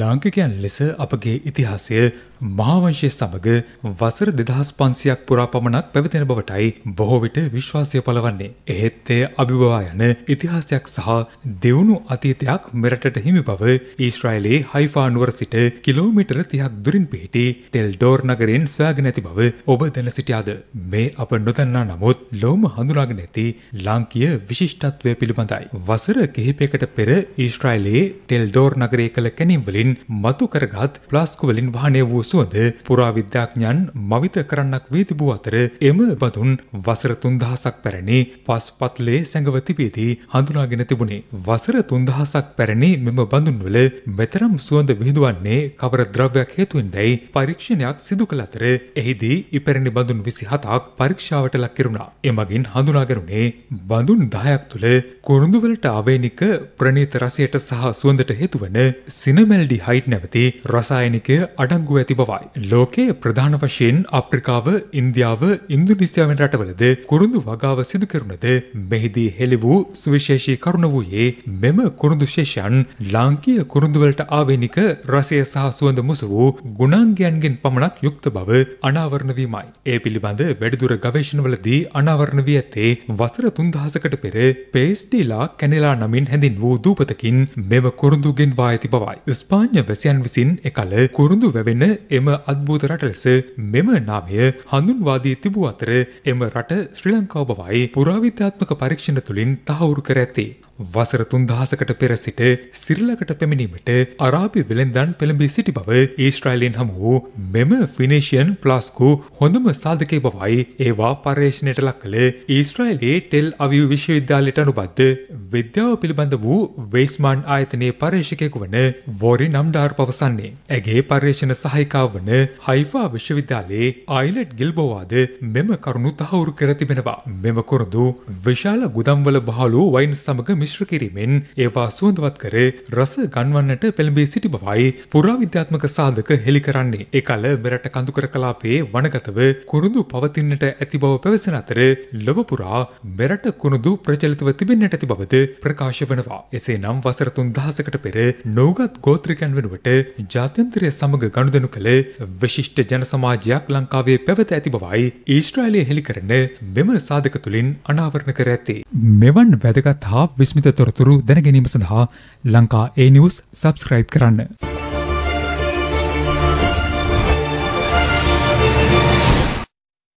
ලාංකිකයන් ලෙස අපගේ ඉතිහාසය මහාවංශය සමග වසර දෙදහස් පන්සියක් පුරා පමණක් පැවතෙන බවටයි බොහෝ විට විශ්වාසය පලවන්නේ. එහෙත් එය අභිබවා යන ඉතිහාසයක් සහ දෙවුණු අතීතයක් මෙරටට හිමි බව ඊශ්‍රායිලයේ හයිෆා නුවර සිට කිලෝමීටර 30ක් දුරින් පිහිටි ටෙල්ඩෝර් නගරයෙන් සොයාගෙන ඇති බව ඔබ දැන සිටියාද? මේ අප නොදන්නා නමුත් ලොවම හඳුනාගෙන ඇති ලාංකීය විශිෂ්ටත්වය පිළිබඳයි. වසර කිහිපයකට පෙර ඊශ්‍රායිලයේ ටෙල්ඩෝර් නගරයේ කළ කැණිම්ව වලින් මතු කරගත් ප්ලාස්කු වලින් වහනය වූ සුවඳ පුරාවිද්‍යාඥයන් මවිත කරන්නක් වී තිබූ අතර එම බඳුන් වසර 3000ක් පැරණි පස්පත්ලේ සැඟව තිබීදී හඳුනාගෙන තිබුණේ. වසර 3000ක් පැරණි මෙම බඳුන්වල මෙතරම් සුවඳ විහිදුවන්නේ කවර ද්‍රව්‍යයක් හේතුවෙන්දැයි පරීක්ෂණයක් සිදු කළ අතර එහිදී ඉපැරණි බඳුන් 27ක් පරීක්ෂාවට ලක් කෙරුණා. එමගින් හඳුනාගරුණේ බඳුන් 10ක් තුල කුරුඳුවලට ආවේනික ප්‍රණීත රසයට සහ සුවඳට හේතු වන සිනමෙල් ඇනල්ඩිහයිඩ් නැවති රසායනිකය අඩංගු ඇති බවයි. ලෝකයේ ප්‍රධාන වශයෙන් අප්‍රිකාව ඉන්දියාව ඉන්දුනිසියාවෙන් රටවලද කුරුඳු වගාව සිදුකරුණද මෙහිදී හෙළි වූ සුවිශේෂී කරුණ වූයේ මෙම කුරුඳු ශේෂයන් ලාංකීය කුරුඳුවලට ආවේනික රසය සහ සුවඳ මුස වූ ගුණාංගයන්ගෙන් පමණක් යුක්ත බව අනාවරණ වීමයි. ඒ පිළිබඳ වැඩිදුර ගවේෂණවලදී අනාවරණ වී ඇත්තේ වසර තුන්දහසකට පෙර පේස්ටිලා කැනෙලා නමින් හැඳින් වූ දූපතකින් මෙම කුරුඳුගෙන් වා ඇති බවයි. ස්පාඥ වැසියන් විසින් එකල කුරුඳු වැවෙන එම අත්භූත රට ලෙස මෙම නාමය හඳුන්වාදී තිබූ අතර එම රට ශ්‍රී ලංකාව බවයි පුරාවිද්‍යාත්මක පරීක්ෂණ තුළින් තහවුරු කර ඇත්තේ. වසර තුන්දහසකට පෙර සිට සිරිලකට පැමිණීමට අරාබි වෙළෙන්දන් පෙළඹී සිටි බව ඊස්ට්‍රයිලෙන් හමු වූ මෙම ෆිනිශියන් ප්ලාස්කු හොඳම සාධකය බවයි ඒවා පර්යේෂණයට ලක් කළේ ඊස්ට්‍රයිලේ ටෙල් අවිය විශ්වවිද්‍යාලයට අනුබද්ධ විද්‍යාව පිළිබඳ වූ වේස්මාන් ආයතනයේ පර්යේෂකයෙකු වන වෝරි නම්ඩාර් පවසන්නේ. ඇගේ පර්යේෂණ සහහිකාව වන හයිෆා විශ්වවිද්‍යාලයේ අයිලට් ගිල්බෝවාද මෙම කරුණු තහවුරු කර තිබෙනවා. මෙම කොරුදු විශාල ගුදම්වල බහලු වයින් සමග මිශ මිශ්‍ර කිරීමෙන් ඒවා සුවඳවත් කර රස ගන්වන්නට පෙළඹී සිටි බවයි පුරාවිද්‍යාත්මක සාධක හෙළි කරන්නේ. එකල මෙරට කඳුකර කලාපයේ වනගතව කුරුඳු පවතින්නට ඇති බව පැවසෙන අතර ලොව පුරා මෙරට කුරුඳු ප්‍රචලිතව තිබෙන්නට ඇති බවද ප්‍රකාශ වනවා. එසේනම් වසර 3000කට පෙර නෝගත් ගෝත්‍රිකයන් වෙනුවට ජාත්‍යන්තරය සමග ගනුදෙනු කළ විශිෂ්ට ජන සමාජයක් ලංකාවේ පැවත ඇති බවයි ඊශ්‍රායලය හෙළි කරන මෙම සාධක තුළින් අනාවරණ කර ඇත්තේ. මෙවන් වැදගත් හා විස්ම ප්‍රශ්නිත තොරතුරු දැනගැනීම සඳහා ලංකා ඒ නිවස් සබස්ක්‍රයිබ් කරන්න.